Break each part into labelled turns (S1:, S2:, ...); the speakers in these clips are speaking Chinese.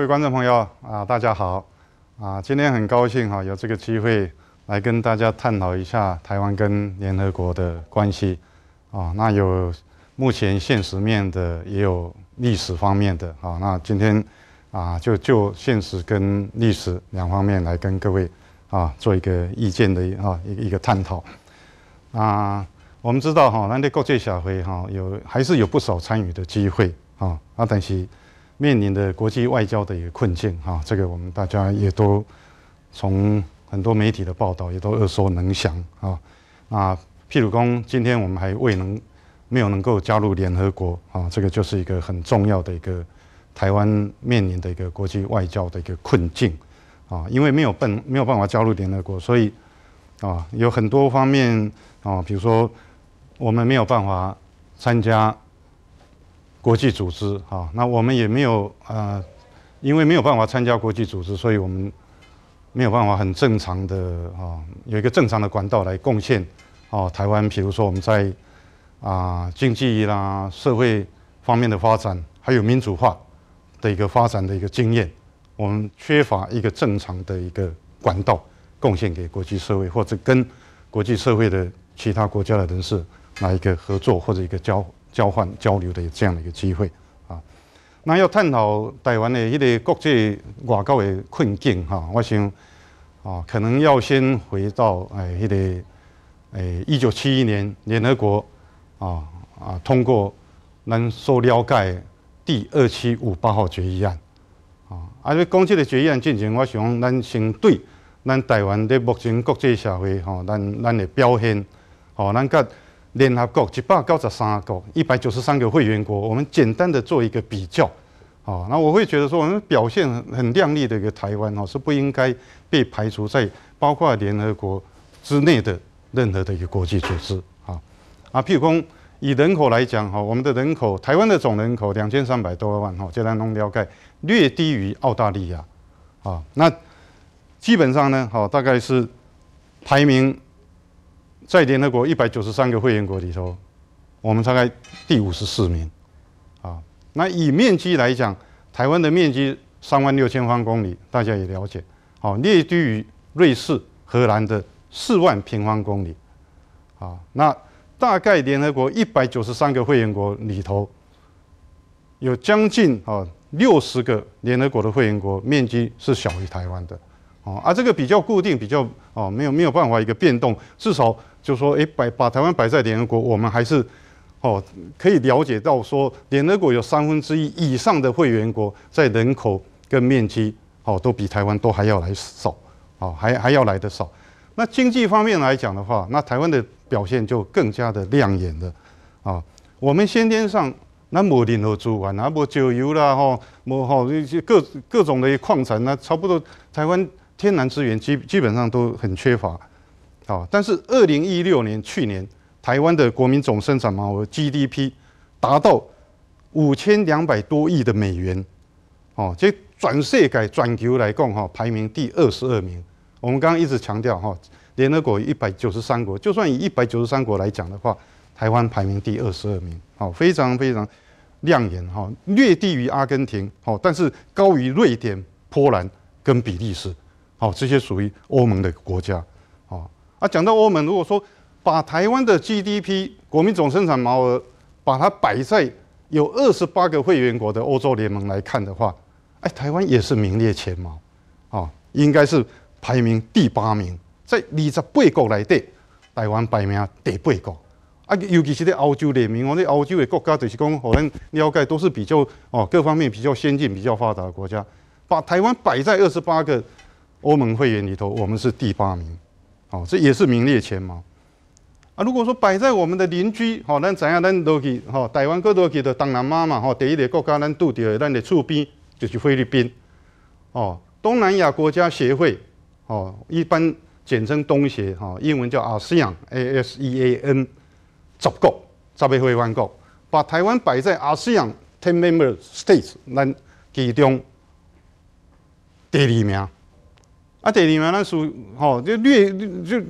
S1: 各位观众朋友啊，大家好啊！今天很高兴哈，有这个机会来跟大家探讨一下台湾跟联合国的关系啊。那有目前现实面的，也有历史方面的。啊。那今天啊，就就现实跟历史两方面来跟各位啊做一个意见的啊一一个探讨啊。我们知道哈，那这国际社会哈有还是有不少参与的机会啊，啊，但是。面临的国际外交的一个困境，哈，这个我们大家也都从很多媒体的报道也都耳熟能详，啊，啊，譬如说今天我们还未能没有能够加入联合国，啊，这个就是一个很重要的一个台湾面临的一个国际外交的一个困境，啊，因为没有办没有办法加入联合国，所以啊，有很多方面啊，比如说我们没有办法参加。国际组织啊，那我们也没有啊，因为没有办法参加国际组织，所以我们没有办法很正常的啊，有一个正常的管道来贡献啊，台湾，比如说我们在啊经济啦、社会方面的发展，还有民主化的一个发展的一个经验，我们缺乏一个正常的一个管道贡献给国际社会，或者跟国际社会的其他国家的人士来一个合作或者一个交。交换交流的这样的一个机会啊，那要探讨台湾的迄个国际外交的困境哈，我想啊，可能要先回到哎，迄个哎一九七一年联合国啊啊通过，咱所了解第二七五八号决议案啊，啊要讲这个决议案进行，我想咱先对咱台湾的目前国际社会吼，咱咱的表现，吼，咱甲联合国、一百九十三个，一百九十三个会员国，我们简单的做一个比较，啊，那我会觉得说，我们表现很亮丽的一个台湾哦，是不应该被排除在包括联合国之内的任何的一个国际组织，啊啊，譬如讲以人口来讲，哈，我们的人口，台湾的总人口两千三百多万，哈，就单弄了解，略低于澳大利亚，啊，那基本上呢，哈，大概是排名。在联合国一百九十三个会员国里头，我们大概第五十四名，啊，那以面积来讲，台湾的面积三万六千平方公里，大家也了解，好，列低于瑞士、荷兰的四万平方公里，啊，那大概联合国一百九十三个会员国里头，有将近啊六十个联合国的会员国面积是小于台湾的，哦啊，这个比较固定，比较哦没有没有办法一个变动，至少。就说哎，摆把台湾摆在联合国，我们还是哦，可以了解到说，联合国有三分之一以上的会员国，在人口跟面积哦，都比台湾都还要来少，哦，还还要来的少。那经济方面来讲的话，那台湾的表现就更加的亮眼了啊。我们先天上，那莫林和竹啊，那莫酒油啦，吼，莫吼一些各各种的矿产啊，差不多台湾天然资源基基本上都很缺乏。啊！但是二零一六年去年，台湾的国民总生产毛额 GDP 达到五千两百多亿的美元，哦，这转世改转球来讲，哈，排名第二十二名。我们刚刚一直强调，哈，联合国一百九十三国，就算以一百九十三国来讲的话，台湾排名第二十二名，好，非常非常亮眼，哈，略低于阿根廷，好，但是高于瑞典、波兰跟比利时，好，这些属于欧盟的国家。啊，讲到欧盟，如果说把台湾的 GDP 国民总生产毛额把它摆在有二十八个会员国的欧洲联盟来看的话，哎，台湾也是名列前茅，哦，应该是排名第八名。在二十八国来的台湾排名第八国啊，尤其是这欧洲联盟，我这欧洲的国家就是讲可能了解都是比较哦，各方面比较先进、比较发达的国家，把台湾摆在二十八个欧盟会员里头，我们是第八名。哦，这也是名列前茅啊！如果说摆在我们的邻居，好，咱怎样？咱都去，好，台湾各都去的。当然，妈妈，哈，第一个国家，咱拄着二，咱的厝边就是菲律宾。哦，东南亚国家协会，哦，一般简称东协，哈，英文叫 ASEAN，a a s e n 十国，十位会员国，把台湾摆在 ASEAN ten member states，那其中第二名。阿且你们那数哦，就略就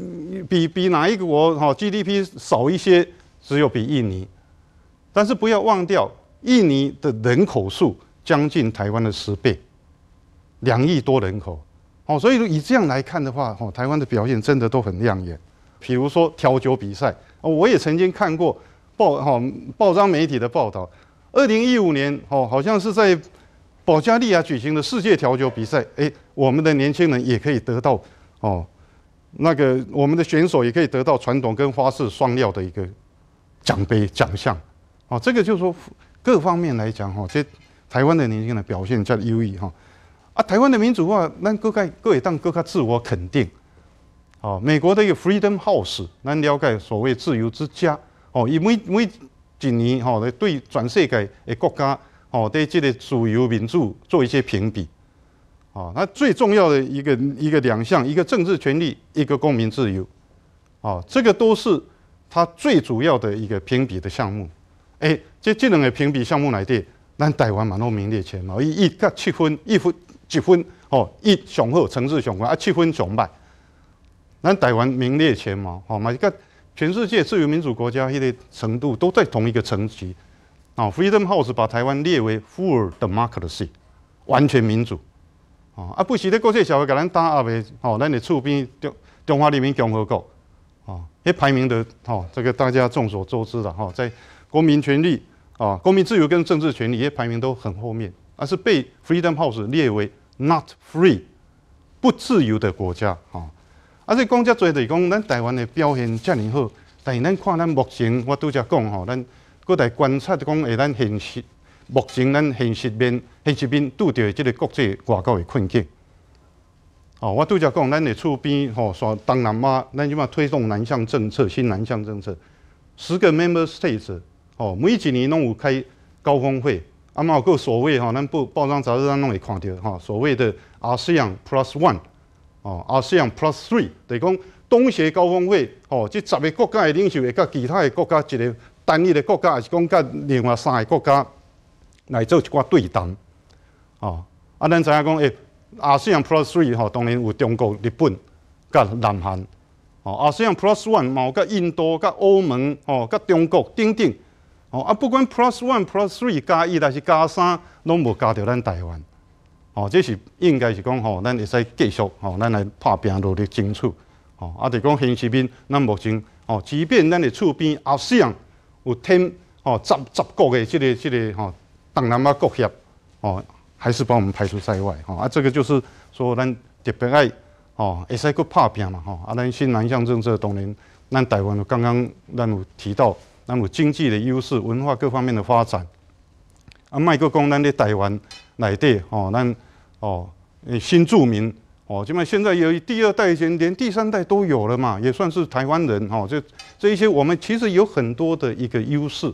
S1: 比比哪一国哦 GDP 少一些，只有比印尼。但是不要忘掉，印尼的人口数将近台湾的十倍，两亿多人口哦。所以以这样来看的话，哦，台湾的表现真的都很亮眼。譬如说调酒比赛，我也曾经看过报哦报章媒体的报道，二零一五年哦，好像是在保加利亚举行的世界调酒比赛，哎。我们的年轻人也可以得到，哦，那个我们的选手也可以得到传统跟花式双料的一个奖杯奖项，哦，这个就是说各方面来讲哈，这台湾的年轻人表现较优异哈，啊，台湾的民主化，咱各概各也当各较自我肯定，哦，美国的一个 Freedom House，咱了解所谓自由之家，哦，以每每几年哈来对全世界的国家，哦，对这个自由民主做一些评比。啊，那最重要的一个一个两项，一个政治权利，一个公民自由，啊，这个都是它最主要的一个评比的项目。哎，这这两个评比项目来的，咱台湾蛮多名列前茅。一一个七分，一分几分，哦，一雄厚，城市雄厚啊，七分雄霸，咱台湾名列前茅。好嘛，一个全世界自由民主国家，迄个程度都在同一个层级。啊，Freedom House 把台湾列为 Full Democracy，完全民主。啊，啊，不是的，国际社会给咱打压的，吼，咱的厝边中中华人民共和国，啊，迄排名的，吼，这个大家众所周知的，吼，在国民权利，啊，国民自由跟政治权利，迄排名都很后面，而是被 Freedom House 列为 Not Free，不自由的国家，啊，啊，即讲遮多就是讲咱台湾的表现遮尼好，但是咱看咱目前我拄则讲吼，咱搁在观察讲诶，咱现实。目前咱现实面、现实面拄到即个国际外交的困境。哦，我拄则讲咱的厝边吼，像东南亚，咱即码推动南向政策、新南向政策，十个 member states 哦，每一年拢有开高峰会。啊，嘛有个所谓吼，咱报报章杂志咱拢会看着吼，所谓的 ASEAN Plus One 哦，ASEAN Plus Three，就于讲东协高峰会吼，即十个国家的领袖会甲其他的国家一个单一的国家，也是讲甲另外三个国家。来做一寡对谈，哦，啊，咱知影讲，哎，阿虽然 Plus Three 吼，当然有中国、日本、甲南韩，哦，阿虽然 Plus One 嘛，有甲印度、甲欧盟，哦，甲中国等等，哦，啊，不管 Plus One、Plus Three 加一，还是加三拢无加到咱台湾，哦，这是应该是讲吼，咱会使继续，吼，咱来拍拼努力争取，哦，啊，就讲现实面，咱目前，哦，即便咱的厝边阿虽然有添，e 哦，十十国的这个这个，哦。南蛮国协，哦，还是把我们排除在外，哈啊，这个就是说，咱特别爱，哦，会使个怕拼嘛，哈啊，咱新南向政策当年，咱台湾刚刚，咱有提到，咱有经济的优势，文化各方面的发展，啊，卖个公，咱的台湾来的，哦，咱，哦，新住民，哦，起码现在有第二代，已经连第三代都有了嘛，也算是台湾人，哦，就这一些，我们其实有很多的一个优势，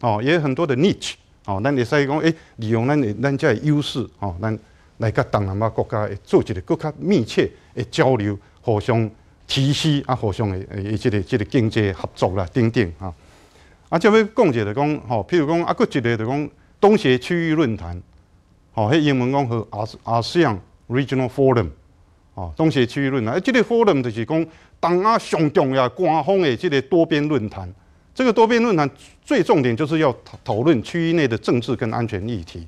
S1: 哦，也有很多的 niche。哦，咱会使讲，哎，利用咱的咱这优势，吼，咱来甲东南亚国家做一个更较密切的交流，互相提携啊，互相的诶，即个即个经济合作啦，等等，啊。啊，再要讲一著讲，吼，譬如讲啊，佫一个就讲东协区域论坛，吼，迄英文讲叫阿阿西洋 Regional Forum，哦，东协区域论坛，啊，即个 Forum 就是讲东亚上重要官方的即个多边论坛。这个多边论坛最重点就是要讨讨论区域内的政治跟安全议题，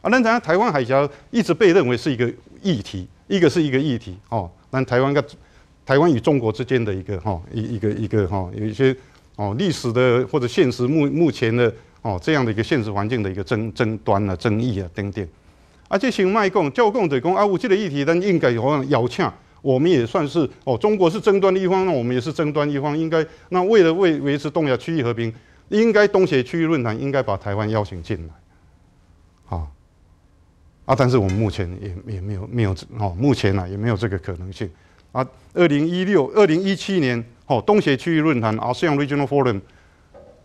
S1: 啊，那咱台湾海峡一直被认为是一个议题，一个是一个议题哦，那台湾跟台湾与中国之间的一个哈一一个一个哈有一些哦历史的或者现实目目前的哦这样的一个现实环境的一个争争端啊、争议啊等等，啊，这新卖供旧供的供啊武这个议题，但应该有样要求。我们也算是哦，中国是争端的一方，那我们也是争端一方，应该那为了为维持东亚区域和平，应该东协区域论坛应该把台湾邀请进来，啊，啊，但是我们目前也也没有没有哦，目前呢也没有这个可能性。啊，二零一六二零一七年哦，东协区域论坛啊，ASEAN Regional Forum，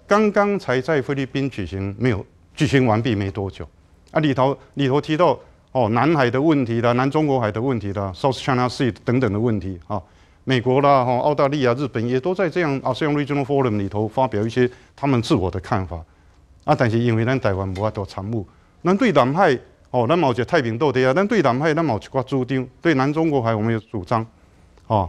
S1: 刚刚才在菲律宾举行，没有举行完毕没多久，啊，里头里头提到。哦，南海的问题啦，南中国海的问题啦，South China Sea 等等的问题啊，美国啦、哈、澳大利亚、日本也都在这样 ASEAN Regional Forum 里头发表一些他们自我的看法啊。但是因为咱台湾无法少参目，咱对南海哦，那么就太平斗地啊，咱对南海，那么就挂主张对南中国海，我们有主张啊。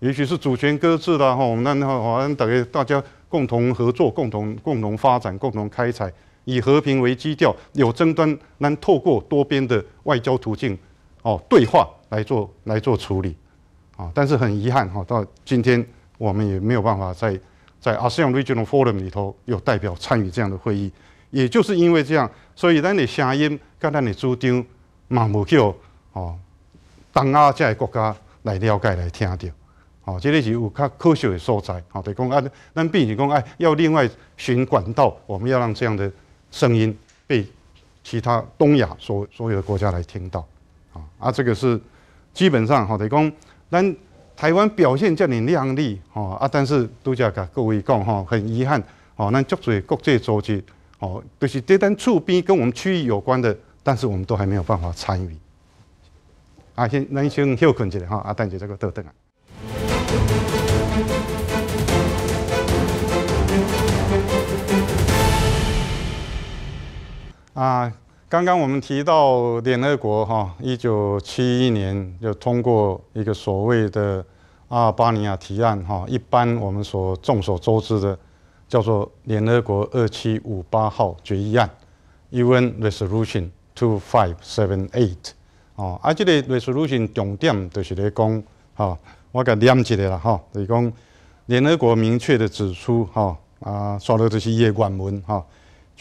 S1: 也许是主权搁置啦，吼、那那好像等于大家共同合作、共同共同发展、共同开采。以和平为基调，有争端能透过多边的外交途径，哦，对话来做来做处理，啊，但是很遗憾哈，到今天我们也没有办法在在 ASEAN Regional Forum 里头有代表参与这样的会议，也就是因为这样，所以咱的声音跟咱的主张，嘛冇叫哦，东亚这些国家来了解来听到，哦，这里是有较科学的所在，哦，得公啊，咱并且讲哎，要另外寻管道，我们要让这样的。声音被其他东亚所所有的国家来听到，啊啊，这个是基本上哈，得讲，咱台湾表现叫你亮丽，哈啊，但是都叫甲各位讲，哈，很遗憾，吼那足侪国际组织，吼都是这单触边跟我们区域有关的，但是我们都还没有办法参与，啊先，那先休困一下哈，啊，等下再过等等啊。啊，刚刚我们提到联合国哈，一九七一年就通过一个所谓的阿尔巴尼亚提案哈，一般我们所众所周知的叫做联合国二七五八号决议案 （UN Resolution Two Five Seven Eight）。哦，啊，这个 resolution 重点就是在讲哈，我给念一下啦哈，就是讲联合国明确的指出哈，啊，刷到这些越原文哈。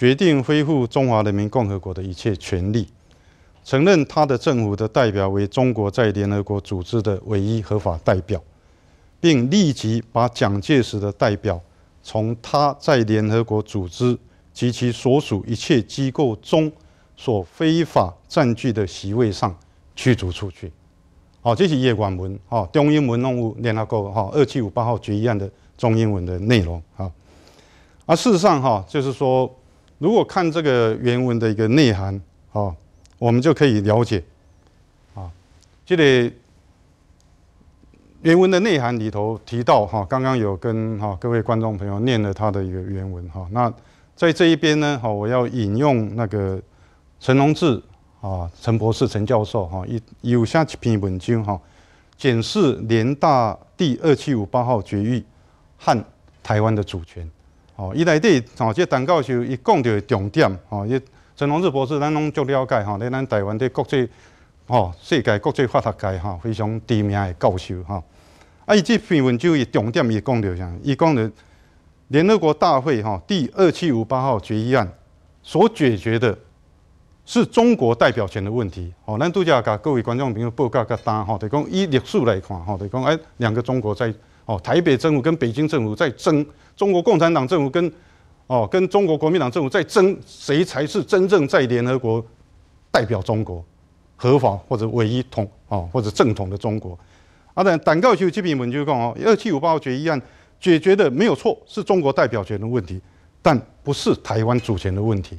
S1: 决定恢复中华人民共和国的一切权利，承认他的政府的代表为中国在联合国组织的唯一合法代表，并立即把蒋介石的代表从他在联合国组织及其所属一切机构中所非法占据的席位上驱逐出去。好，这是叶文文，哈，中英文弄务联合国哈二七五八号决议案的中英文的内容。哈，而事实上，哈，就是说。如果看这个原文的一个内涵，哦，我们就可以了解，啊，这里原文的内涵里头提到哈，刚刚有跟哈各位观众朋友念了他的一个原文哈，那在这一边呢，哈，我要引用那个陈荣志啊，陈博士、陈教授哈，有下一篇文章哈，检视联大第二七五八号决议和台湾的主权。哦，伊内底，哦，即个陈教授伊讲到重点，哦，伊陈荣志博士咱拢足了解，吼，在咱台湾的国际，吼，世界国际法学界，吼非常知名诶教授，哈，啊，伊这篇文就伊重点伊讲到啥，伊讲着联合国大会，吼第二七五八号决议案所解决的，是中国代表权的问题，哦，咱拄则甲各位观众朋友报告较单，吼，就讲以历史来看，吼，就讲诶两个中国在。哦，台北政府跟北京政府在争，中国共产党政府跟哦跟中国国民党政府在争，谁才是真正在联合国代表中国合法或者唯一统啊或者正统的中国？啊，但党告就这篇文就讲哦，二七五八决议案解决的没有错，是中国代表权的问题，但不是台湾主权的问题。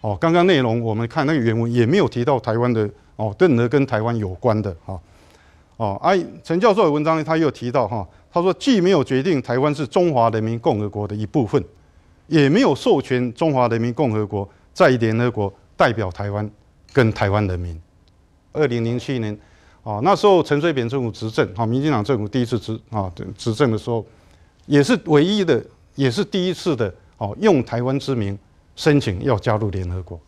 S1: 哦，刚刚内容我们看那个原文也没有提到台湾的哦，任何跟台湾有关的哈。哦，哎，陈教授的文章他又提到哈，他说既没有决定台湾是中华人民共和国的一部分，也没有授权中华人民共和国在联合国代表台湾跟台湾人民。二零零七年，啊，那时候陈水扁政府执政，哈，民进党政府第一次执啊执政的时候，也是唯一的，也是第一次的，哦，用台湾之名申请要加入联合国。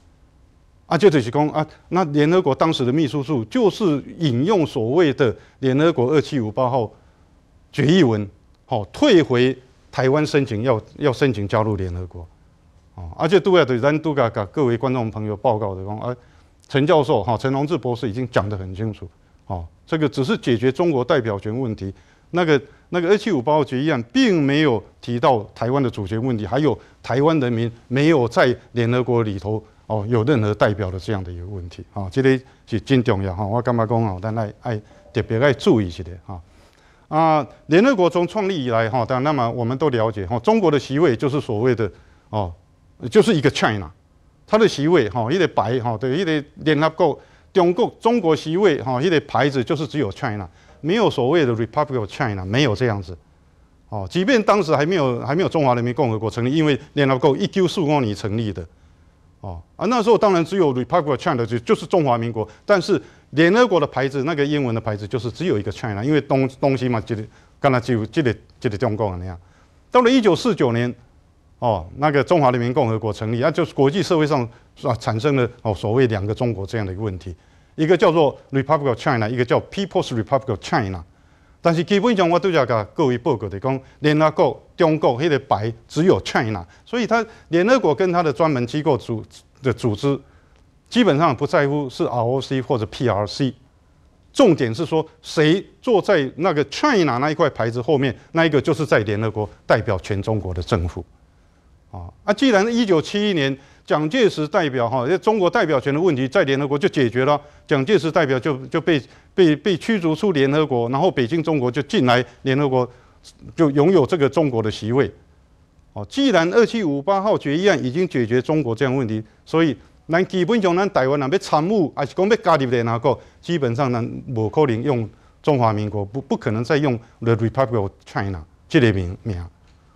S1: 啊，就是讲啊，那联合国当时的秘书处就是引用所谓的联合国二七五八号决议文，好退回台湾申请要要申请加入联合国，啊，而且都要对咱都噶噶各位观众朋友报告的讲，啊，陈教授哈陈荣志博士已经讲得很清楚，啊，这个只是解决中国代表权问题，那个那个二七五八号决议案并没有提到台湾的主权问题，还有台湾人民没有在联合国里头。哦，有任何代表的这样的一个问题，哈，这个是真重要，哈，我刚刚讲哦，等来爱特别爱注意一下，哈，啊，联合国从创立以来，哈，但那么我们都了解，哈，中国的席位就是所谓的，哦，就是一个 China，它的席位，哈，一个白，哈，对，一个联合国中国中国席位，哈，一个牌子就是只有 China，没有所谓的 Republic of China，没有这样子，哦，即便当时还没有还没有中华人民共和国成立，因为联合国一九四五年成立的。哦啊，那时候当然只有 Republic China 就就是中华民国，但是联合国的牌子，那个英文的牌子就是只有一个 China，因为东东西嘛，就，当然就就得就得中共啊那样。到了一九四九年，哦，那个中华人民共和国成立，啊，就是国际社会上啊产生了哦所谓两个中国这样的一个问题，一个叫做 Republic of China，一个叫 People's Republic of China。但是基本上我都要甲各位报告的讲，联合国中国迄个牌只有 China，所以他联合国跟他的专门机构组的组织，基本上不在乎是 ROC 或者 PRC，重点是说谁坐在那个 China 那一块牌子后面，那一个就是在联合国代表全中国的政府。啊啊！既然一九七一年蒋介石代表哈这中国代表权的问题在联合国就解决了，蒋介石代表就就被被被驱逐出联合国，然后北京中国就进来联合国，就拥有这个中国的席位。哦，既然二七五八号决议案已经解决中国这样问题，所以咱基本上咱台湾人要参伍，还是讲要加入那个，基本上咱无可能用中华民国，不不可能再用 The Republic of China 这个名名。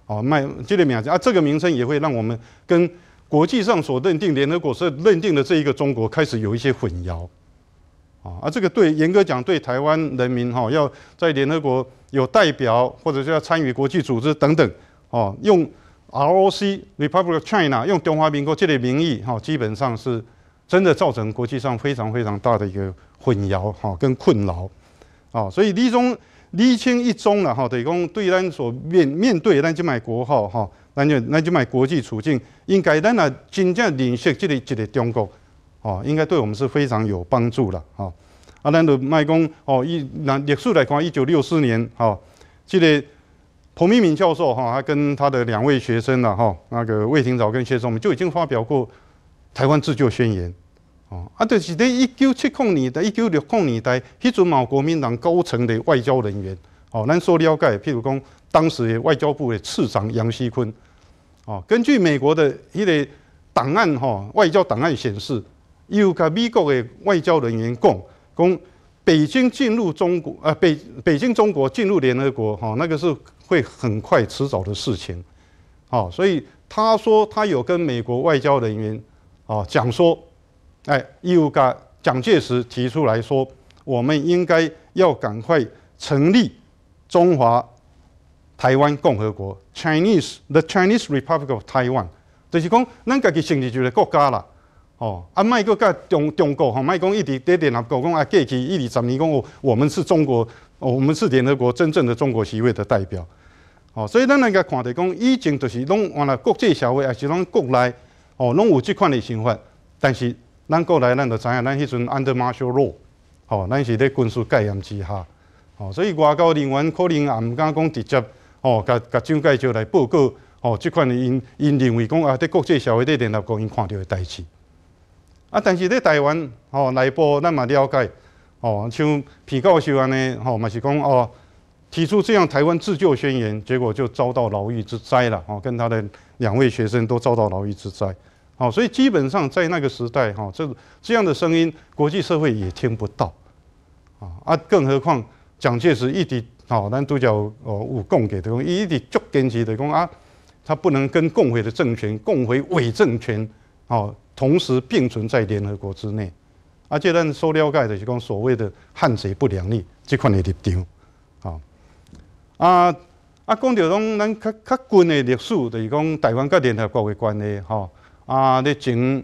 S1: 哦，卖这个名字啊，这个名称也会让我们跟国际上所认定联合国所认定的这一个中国开始有一些混淆，啊，而这个对严格讲对台湾人民哈，要在联合国有代表，或者是要参与国际组织等等，哦，用 ROC Republic of China 用中华民国这类名义哈，基本上是真的造成国际上非常非常大的一个混淆哈跟困扰，啊，所以李中。厘清一宗了哈，等于讲对咱所面面对咱就卖国号哈，咱就咱就卖国际处境，应该咱啊真正认识，即个即个中国，哦，应该对我们是非常有帮助了，哈，啊，咱就卖讲，哦，一那历史来看，一九六四年，哈，即个彭明敏教授，哈，他跟他的两位学生啦，哈，那个魏廷藻跟谢我们就已经发表过台湾自救宣言。哦，啊，就是在一九七零年代、一九六零年代，迄阵某国民党高层的外交人员，哦，咱所了解，譬如讲，当时的外交部的次长杨希坤，哦，根据美国的迄个档案哈，外交档案显示，又甲美国的外交人员讲，讲北京进入中国，啊，北北京中国进入联合国，哈，那个是会很快迟早的事情，哦，所以他说他有跟美国外交人员，哦，讲说。哎，又甲蒋介石提出来说，我们应该要赶快成立中华台湾共和国 （Chinese the Chinese Republic of Taiwan），就是讲，咱家己成立就是国家啦。哦，啊，卖个甲中中国，阿卖讲一点点啦，国共啊，过去一二十年讲，我们是中国，我们是联合国真正的中国席位的代表。哦，所以咱那家看的讲，以前就是拢原了国际社会，也是拢国内哦，拢有这款的想法，但是。咱过来，咱就知影，咱迄阵安德玛修罗，吼，咱是咧军事概念之下，吼，所以外交人员可能也毋敢讲直接，吼，甲甲蒋介石来报告，吼，即款因因认为讲啊，伫国际社会的联合国因看到的代志，啊，但是咧台湾，吼，内部咱嘛了解，吼，像皮教授安尼，吼，嘛是讲哦，提出这样台湾自救宣言，结果就遭到牢狱之灾了，哦，跟他的两位学生都遭到牢狱之灾。好，所以基本上在那个时代，哈，这这样的声音，国际社会也听不到，啊啊，更何况蒋介石一直哦，咱都叫哦，共给的，讲一直足坚持的讲啊，他不能跟共匪的政权，共匪伪政权，哦，同时并存在联合国之内，而且咱所了解的是讲所谓的汉贼不两立这款的立场，啊啊啊，讲到讲咱较较近的历史，就是讲台湾跟联合国的关系，哈。啊！在前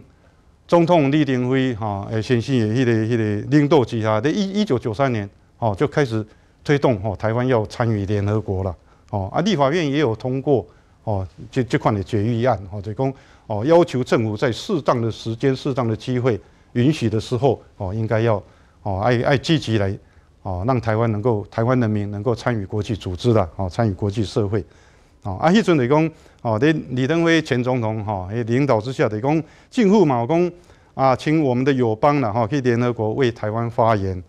S1: 总统李登辉哈诶先生的迄个迄个领导之下，在一一九九三年哦就开始推动哦，台湾要参与联合国了哦。啊，立法院也有通过哦这这款的决议案哦，就讲哦要求政府在适当的时间、适当的机会允许的时候哦，应该要哦爱爱积极来哦，让台湾能够、台湾人民能够参与国际组织的哦，参与国际社会。哦，啊，迄阵得讲，哦，伫李登辉前总统哈，领导之下得讲，近乎嘛，我讲啊，请我们的友邦啦哈，去联合国为台湾发言，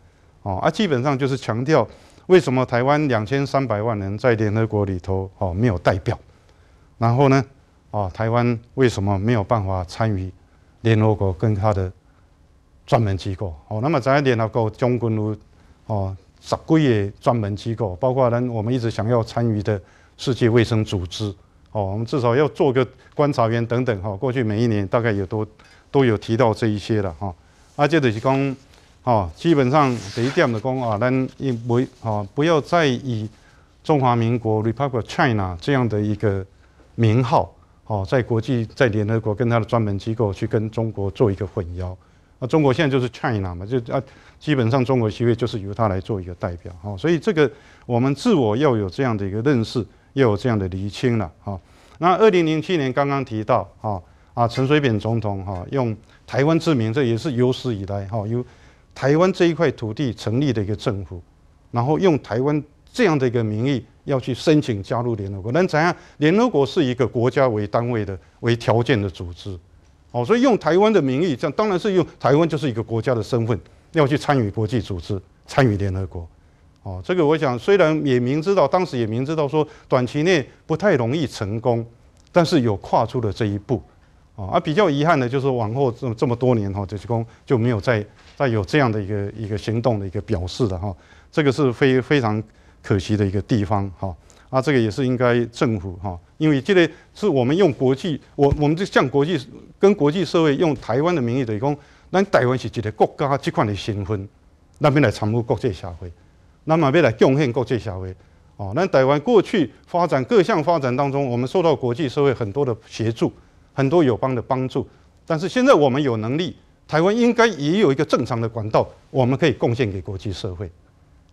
S1: 哦，啊，基本上就是强调为什么台湾两千三百万人在联合国里头哦没有代表，然后呢，啊，台湾为什么没有办法参与联合国跟他的专门机构？哦，那么在联合国将共有哦十几个专门机构，包括咱我们一直想要参与的。世界卫生组织，哦，我们至少要做个观察员等等哈。过去每一年大概也都都有提到这一些了哈。啊，这就是讲，哦，基本上第一这的讲啊，咱不哦不要再以中华民国 Republic China 这样的一个名号哦，在国际在联合国跟它的专门机构去跟中国做一个混淆。啊，中国现在就是 China 嘛，就啊基本上中国协会就是由它来做一个代表。哦，所以这个我们自我要有这样的一个认识。又有这样的厘清了哈。那二零零七年刚刚提到哈啊陈水扁总统哈用台湾之名，这也是有史以来哈由台湾这一块土地成立的一个政府，然后用台湾这样的一个名义要去申请加入联合国，那怎样？联合国是一个国家为单位的为条件的组织，哦，所以用台湾的名义，这样当然是用台湾就是一个国家的身份要去参与国际组织，参与联合国。哦，这个我想虽然也明知道，当时也明知道说短期内不太容易成功，但是有跨出了这一步，啊，啊，比较遗憾的就是往后这么这么多年哈，这些工就没有再再有这样的一个一个行动的一个表示了哈，这个是非非常可惜的一个地方哈，啊，这个也是应该政府哈，因为这个是我们用国际，我我们就向国际跟国际社会用台湾的名义，的是讲，咱台湾是一个国家，这款的身份，那边来参与国际社会。那么为了贡献国际社会，哦，那台湾过去发展各项发展当中，我们受到国际社会很多的协助，很多友邦的帮助。但是现在我们有能力，台湾应该也有一个正常的管道，我们可以贡献给国际社会。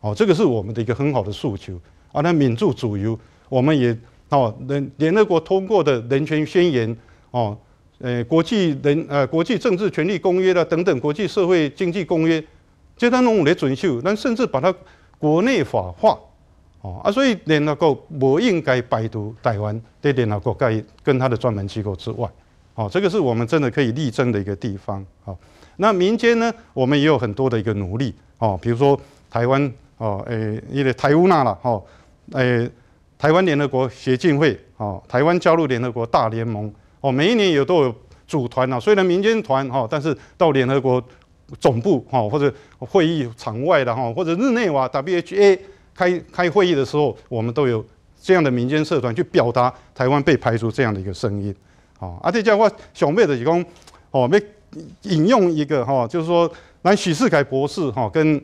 S1: 哦，这个是我们的一个很好的诉求。啊，那民主主由，我们也哦，人联合国通过的人权宣言，哦，呃，国际人呃国际政治权利公约啦，等等国际社会经济公约，这中我们的准秀，那甚至把它。国内法化，哦啊，所以联合国不应该排除台湾的联合国该跟他的专门机构之外，哦，这个是我们真的可以力争的一个地方，哦，那民间呢，我们也有很多的一个努力，哦，比如说台湾，哦，诶，一个台湾纳了，哦，诶，台湾联合国协进会，哦，台湾加入联合国大联盟，哦，每一年也都有组团啊，虽然民间团，哈，但是到联合国。总部哈，或者会议场外的哈，或者日内瓦 WHA 开开会议的时候，我们都有这样的民间社团去表达台湾被排除这样的一个声音。好，啊，这家我小妹的是讲，哦，没引用一个哈，就是说，来许世凯博士哈，跟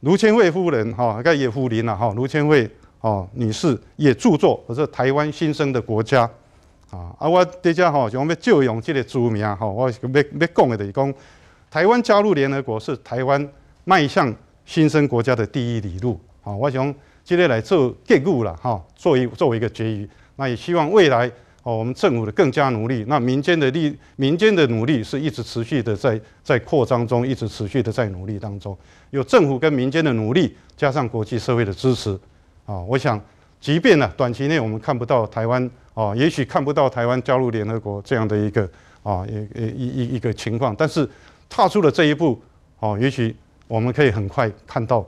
S1: 卢千惠夫人哈，该也附林了哈，卢千惠哦女士也著作，我说台湾新生的国家啊，啊，我这家哈，就讲要借用这个书名哈，我要要讲的就是讲。台湾加入联合国是台湾迈向新生国家的第一里路啊！我想今天来做回顾了哈，作为作为一个结语，那也希望未来哦，我们政府的更加努力，那民间的力民间的努力是一直持续的在在扩张中，一直持续的在努力当中。有政府跟民间的努力，加上国际社会的支持啊！我想，即便呢短期内我们看不到台湾哦，也许看不到台湾加入联合国这样的一个啊一一一一个情况，但是。踏出了这一步，哦，也许我们可以很快看到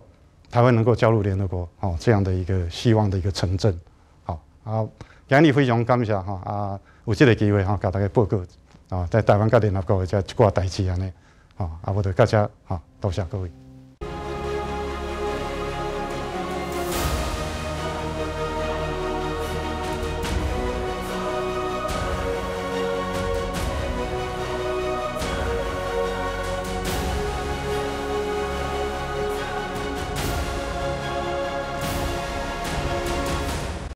S1: 台湾能够加入联合国，哦，这样的一个希望的一个成真，好啊，今日非常感谢哈啊，有这个机会哈，给大家报告啊，在台湾跟联合国这一挂代志安尼，好，啊，我得感谢啊，多谢各位。